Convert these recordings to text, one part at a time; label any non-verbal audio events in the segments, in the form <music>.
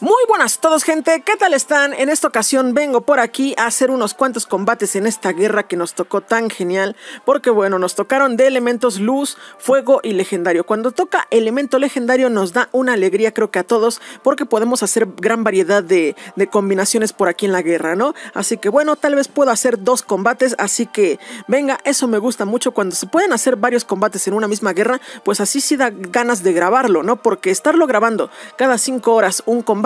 Muy buenas a todos gente, ¿qué tal están? En esta ocasión vengo por aquí a hacer unos cuantos combates en esta guerra que nos tocó tan genial Porque bueno, nos tocaron de elementos luz, fuego y legendario Cuando toca elemento legendario nos da una alegría creo que a todos Porque podemos hacer gran variedad de, combinaciones por aquí en la guerra, ¿no? Así que bueno, tal vez puedo hacer dos combates, así que venga, eso me gusta mucho Cuando se pueden hacer varios combates en una misma guerra, pues así sí da ganas de grabarlo, ¿no? Porque estarlo grabando cada cinco horas un combate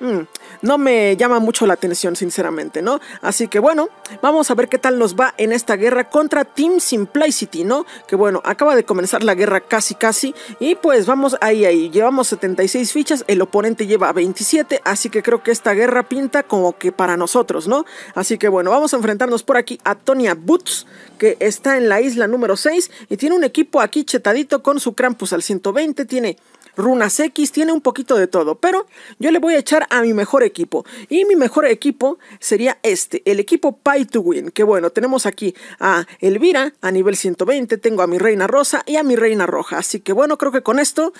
Mm, no me llama mucho la atención, sinceramente, ¿no? Así que bueno, vamos a ver qué tal nos va en esta guerra contra Team Simplicity, ¿no? Que bueno, acaba de comenzar la guerra casi casi y pues vamos ahí, ahí. Llevamos 76 fichas, el oponente lleva 27, así que creo que esta guerra pinta como que para nosotros, ¿no? Así que bueno, vamos a enfrentarnos por aquí a Tonya Boots, que está en la isla número 6 y tiene un equipo aquí chetadito con su Krampus al 120, tiene Runas X, tiene un poquito de todo, pero yo le voy a echar a mi mejor equipo. Y mi mejor equipo sería este, el equipo Pay to Win, que bueno, tenemos aquí a Elvira a nivel 120, tengo a mi Reina Rosa y a mi Reina Roja. Así que bueno, creo que con esto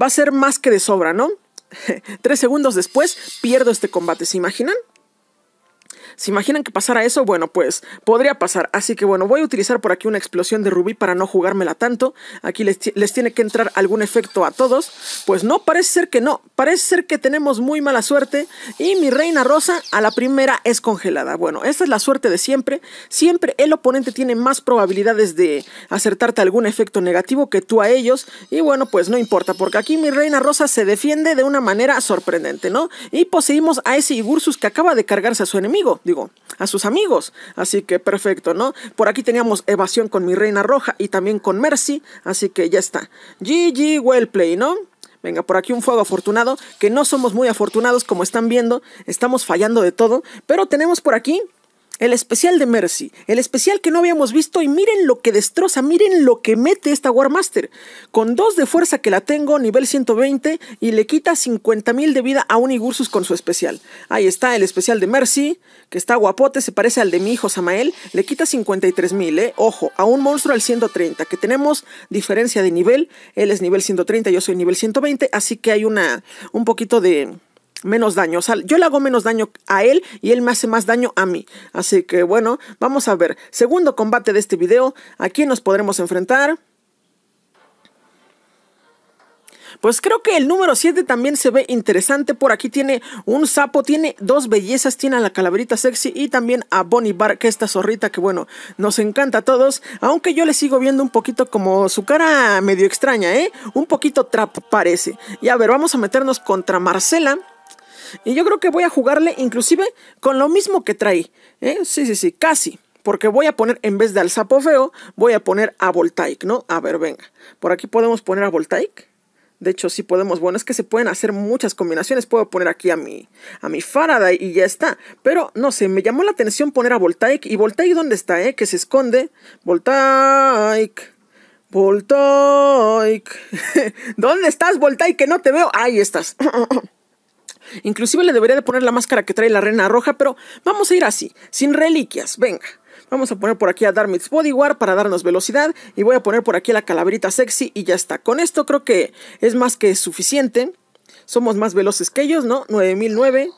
va a ser más que de sobra, ¿no? <laughs> Tres segundos después pierdo este combate, ¿se imaginan? ¿Se imaginan que pasara eso? Bueno, pues podría pasar. Así que bueno, voy a utilizar por aquí una explosión de rubí para no jugármela tanto. Aquí les, les tiene que entrar algún efecto a todos. Pues no, parece ser que no. Parece ser que tenemos muy mala suerte. Y mi reina rosa a la primera es congelada. Bueno, esta es la suerte de siempre. Siempre el oponente tiene más probabilidades de acertarte algún efecto negativo que tú a ellos. Y bueno, pues no importa, porque aquí mi reina rosa se defiende de una manera sorprendente, ¿no? Y poseímos a ese Igursus que acaba de cargarse a su enemigo digo, a sus amigos. Así que perfecto, ¿no? Por aquí teníamos evasión con mi reina roja y también con Mercy, así que ya está. GG, well play, ¿no? Venga, por aquí un fuego afortunado, que no somos muy afortunados como están viendo, estamos fallando de todo, pero tenemos por aquí el especial de Mercy, el especial que no habíamos visto y miren lo que destroza, miren lo que mete esta Warmaster. Con dos de fuerza que la tengo, nivel 120 y le quita 50.000 de vida a un Igursus con su especial. Ahí está el especial de Mercy, que está guapote, se parece al de mi hijo Samael, le quita 53.000, eh. Ojo, a un monstruo al 130, que tenemos diferencia de nivel, él es nivel 130, yo soy nivel 120, así que hay una un poquito de menos daño. O sea, yo le hago menos daño a él y él me hace más daño a mí. Así que bueno, vamos a ver. Segundo combate de este video, aquí nos podremos enfrentar? Pues creo que el número 7 también se ve interesante. Por aquí tiene un sapo, tiene dos bellezas, tiene a la calaverita sexy y también a Bonnie Bar, que esta zorrita que bueno, nos encanta a todos. Aunque yo le sigo viendo un poquito como su cara medio extraña, ¿eh? Un poquito trap parece. Y a ver, vamos a meternos contra Marcela. Y yo creo que voy a jugarle inclusive con lo mismo que trae. ¿eh? Sí, sí, sí, casi. Porque voy a poner, en vez de al sapo feo, voy a poner a Voltaic, ¿no? A ver, venga. Por aquí podemos poner a Voltaic. De hecho, sí podemos. Bueno, es que se pueden hacer muchas combinaciones. Puedo poner aquí a mi, a mi Faraday y ya está. Pero, no sé, me llamó la atención poner a Voltaic. ¿Y Voltaic dónde está, eh? Que se esconde. Voltaic. Voltaic. <laughs> ¿Dónde estás, Voltaic? Que no te veo. Ahí estás. <laughs> Inclusive le debería de poner la máscara que trae la reina roja, pero vamos a ir así, sin reliquias, venga. Vamos a poner por aquí a Darmit's Bodyguard para darnos velocidad y voy a poner por aquí la calaverita sexy y ya está. Con esto creo que es más que suficiente. Somos más veloces que ellos, ¿no? 9009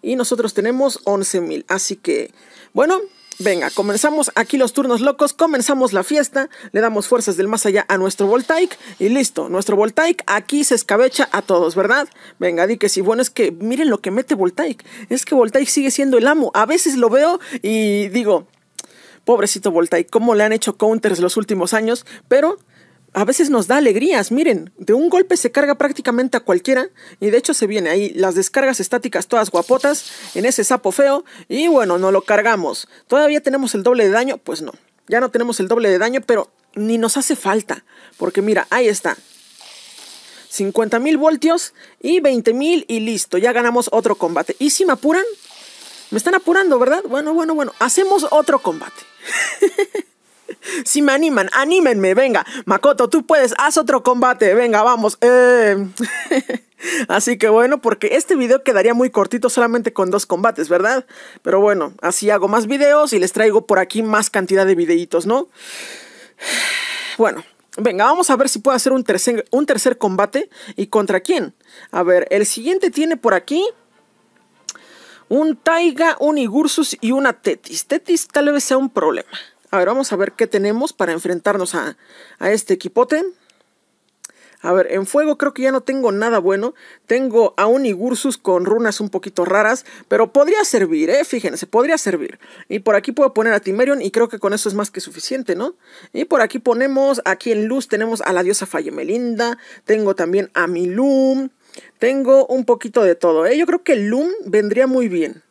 y nosotros tenemos 11000. Así que, bueno, Venga, comenzamos aquí los turnos locos, comenzamos la fiesta, le damos fuerzas del más allá a nuestro Voltaic y listo, nuestro Voltaic aquí se escabecha a todos, ¿verdad? Venga, di que si, bueno, es que miren lo que mete Voltaic, es que Voltaic sigue siendo el amo, a veces lo veo y digo, pobrecito Voltaic, cómo le han hecho counters los últimos años, pero a veces nos da alegrías. Miren, de un golpe se carga prácticamente a cualquiera. Y de hecho se viene ahí las descargas estáticas todas guapotas en ese sapo feo. Y bueno, no lo cargamos. ¿Todavía tenemos el doble de daño? Pues no. Ya no tenemos el doble de daño, pero ni nos hace falta. Porque mira, ahí está. 50.000 voltios y 20.000 y listo. Ya ganamos otro combate. ¿Y si me apuran? Me están apurando, ¿verdad? Bueno, bueno, bueno. Hacemos otro combate. <laughs> Si me animan, anímenme, venga. Makoto, tú puedes, haz otro combate, venga, vamos. Eh. <laughs> así que bueno, porque este video quedaría muy cortito solamente con dos combates, ¿verdad? Pero bueno, así hago más videos y les traigo por aquí más cantidad de videitos, ¿no? <sighs> Bueno, Venga, vamos a ver si puedo hacer un tercer, un tercer, combate. ¿Y contra quién? A ver, el siguiente tiene por aquí... Un Taiga, un Igursus y una Tetis. Tetis tal vez sea un problema. A ver, vamos a ver qué tenemos para enfrentarnos a, este equipote. A ver, en fuego creo que ya no tengo nada bueno. Tengo a un Igursus con runas un poquito raras, pero podría servir, ¿eh? Fíjense, podría servir. Y por aquí puedo poner a Timerion y creo que con eso es más que suficiente, ¿no? Y por aquí ponemos, aquí en luz tenemos a la diosa Melinda. tengo también a mi Loom, tengo un poquito de todo, ¿eh? Yo creo que Loom vendría muy bien.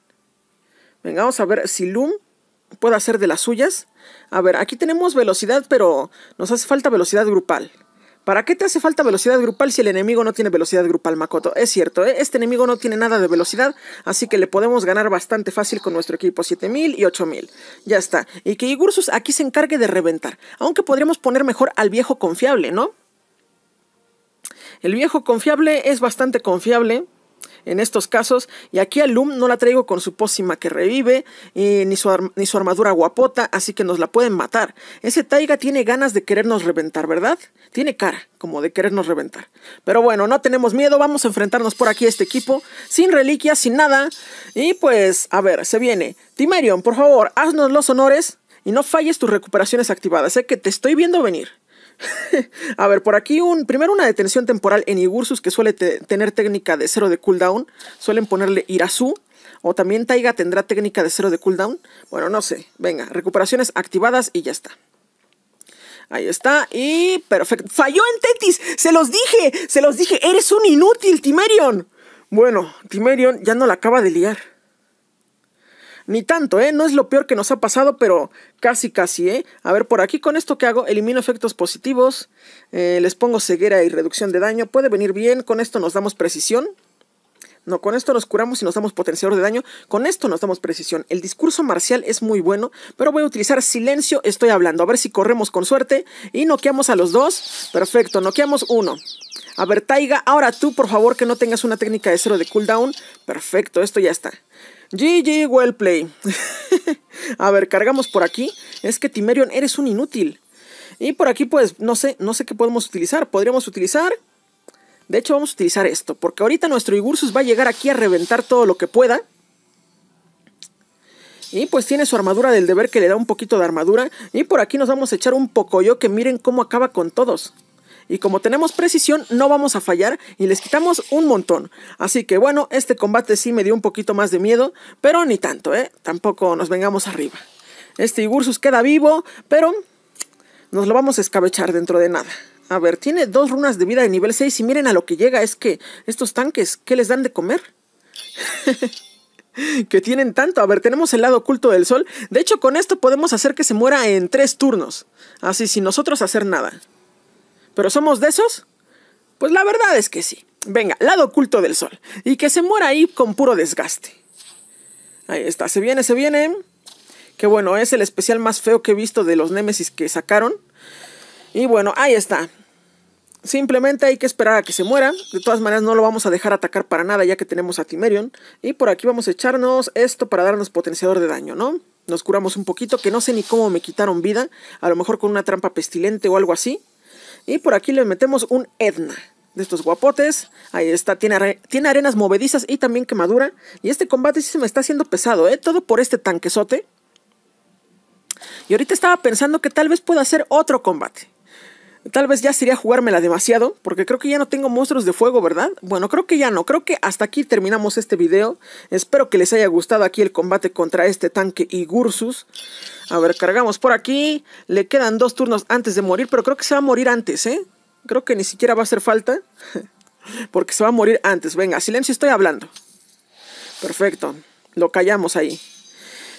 Venga, vamos a ver si Loom pueda hacer de las suyas. A ver, aquí tenemos velocidad, pero nos hace falta velocidad grupal. ¿Para qué te hace falta velocidad grupal si el enemigo no tiene velocidad grupal, Makoto? Es cierto, ¿eh? este enemigo no tiene nada de velocidad, así que le podemos ganar bastante fácil con nuestro equipo 7000 y 8000. Ya está. Y que Igursus aquí se encargue de reventar, aunque podríamos poner mejor al viejo confiable, ¿no? El viejo confiable es bastante confiable en estos casos. Y aquí a Loom no la traigo con su pócima que revive, ni, su ni su armadura guapota, así que nos la pueden matar. Ese Taiga tiene ganas de querernos reventar, ¿verdad? Tiene cara como de querernos reventar. Pero bueno, no tenemos miedo, vamos a enfrentarnos por aquí a este equipo, sin reliquias, sin nada. Y pues, a ver, se viene. Timerion, por favor, haznos los honores y no falles tus recuperaciones activadas. Sé que te estoy viendo venir. <laughs> a ver, por aquí un. Primero una detención temporal en Igursus, que suele tener técnica de cero de cooldown. Suelen ponerle Irasu. O también Taiga tendrá técnica de cero de cooldown. Bueno, no sé. Venga, recuperaciones activadas y ya está. Ahí está. Y perfecto. Falló en Tetis. Se los dije. Se los dije. Eres un inútil, Timerion. Bueno, Timerion ya no la acaba de liar. Ni tanto, ¿eh? No es lo peor que nos ha pasado, pero casi, casi, ¿eh? A ver, por aquí con esto que hago, elimino efectos positivos, eh, les pongo ceguera y reducción de daño, puede venir bien, con esto nos damos precisión. No, con esto nos curamos y nos damos potenciador de daño. Con esto nos damos precisión. El discurso marcial es muy bueno, pero voy a utilizar silencio. Estoy hablando. A ver si corremos con suerte y noqueamos a los dos. Perfecto, noqueamos uno. A ver, Taiga, ahora tú, por favor, que no tengas una técnica de cero de cooldown. Perfecto, esto ya está. GG, well play. <laughs> a ver, cargamos por aquí. Es que Timerion, eres un inútil. Y por aquí, pues, no sé, no sé qué podemos utilizar. Podríamos utilizar... De hecho, vamos a utilizar esto. Porque ahorita nuestro Igursus va a llegar aquí a reventar todo lo que pueda. Y pues tiene su armadura del deber que le da un poquito de armadura. Y por aquí nos vamos a echar un poco yo que miren cómo acaba con todos y como tenemos precisión no vamos a fallar y les quitamos un montón. Así que bueno, este combate sí me dio un poquito más de miedo, pero ni tanto, ¿eh? Tampoco nos vengamos arriba. Este Igursus queda vivo, pero nos lo vamos a escabechar dentro de nada. A ver, tiene dos runas de vida de nivel 6 y miren a lo que llega, es que estos tanques, ¿qué les dan de comer? <laughs> que tienen tanto. A ver, tenemos el lado oculto del sol. De hecho, con esto podemos hacer que se muera en tres turnos. Así, sin nosotros hacer nada. ¿Pero somos de esos? Pues la verdad es que sí. Venga, lado oculto del sol. Y que se muera ahí con puro desgaste. Ahí está, se viene, se viene. Que bueno, es el especial más feo que he visto de los Némesis que sacaron. Y bueno, ahí está. Simplemente hay que esperar a que se muera. De todas maneras, no lo vamos a dejar atacar para nada ya que tenemos a Timerion. Y por aquí vamos a echarnos esto para darnos potenciador de daño, ¿no? Nos curamos un poquito, que no sé ni cómo me quitaron vida. A lo mejor con una trampa pestilente o algo así. Y por aquí le metemos un Edna. De estos guapotes. Ahí está. Tiene, tiene arenas movedizas y también quemadura. Y este combate sí se me está haciendo pesado, ¿eh? Todo por este tanquesote. Y ahorita estaba pensando que tal vez pueda hacer otro combate. Tal vez ya sería jugármela demasiado, porque creo que ya no tengo monstruos de fuego, ¿verdad? Bueno, creo que ya no, creo que hasta aquí terminamos este video. Espero que les haya gustado aquí el combate contra este tanque y Gursus A ver, cargamos por aquí. Le quedan dos turnos antes de morir, pero creo que se va a morir antes, ¿eh? Creo que ni siquiera va a hacer falta, <laughs> porque se va a morir antes. Venga, silencio, estoy hablando. Perfecto, lo callamos ahí.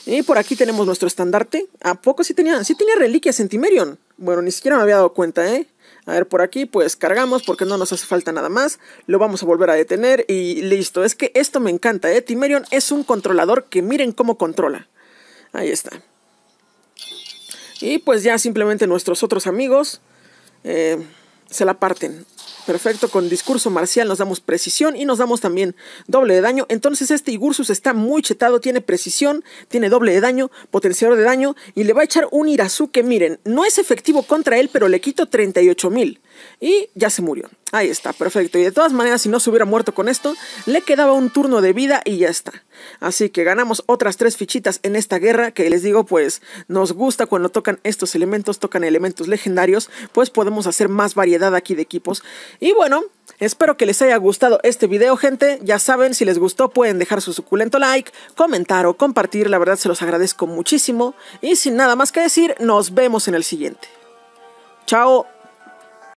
Y por aquí tenemos nuestro estandarte. ¿A poco sí tenía, sí tenía reliquias en Timerion? Bueno, ni siquiera me había dado cuenta, ¿eh? A ver, por aquí pues cargamos porque no nos hace falta nada más. Lo vamos a volver a detener y listo. Es que esto me encanta, ¿eh? Timerion es un controlador que miren cómo controla. Ahí está. Y pues ya simplemente nuestros otros amigos eh, se la parten. Perfecto, con discurso marcial nos damos precisión y nos damos también doble de daño. Entonces este Igursus está muy chetado, tiene precisión, tiene doble de daño, potenciador de daño y le va a echar un que Miren, no es efectivo contra él, pero le quito 38.000 mil. Y ya se murió. Ahí está, perfecto. Y de todas maneras, si no se hubiera muerto con esto, le quedaba un turno de vida y ya está. Así que ganamos otras tres fichitas en esta guerra que les digo, pues nos gusta cuando tocan estos elementos, tocan elementos legendarios, pues podemos hacer más variedad aquí de equipos. Y bueno, espero que les haya gustado este video, gente. Ya saben, si les gustó pueden dejar su suculento like, comentar o compartir, la verdad se los agradezco muchísimo. Y sin nada más que decir, nos vemos en el siguiente. Chao.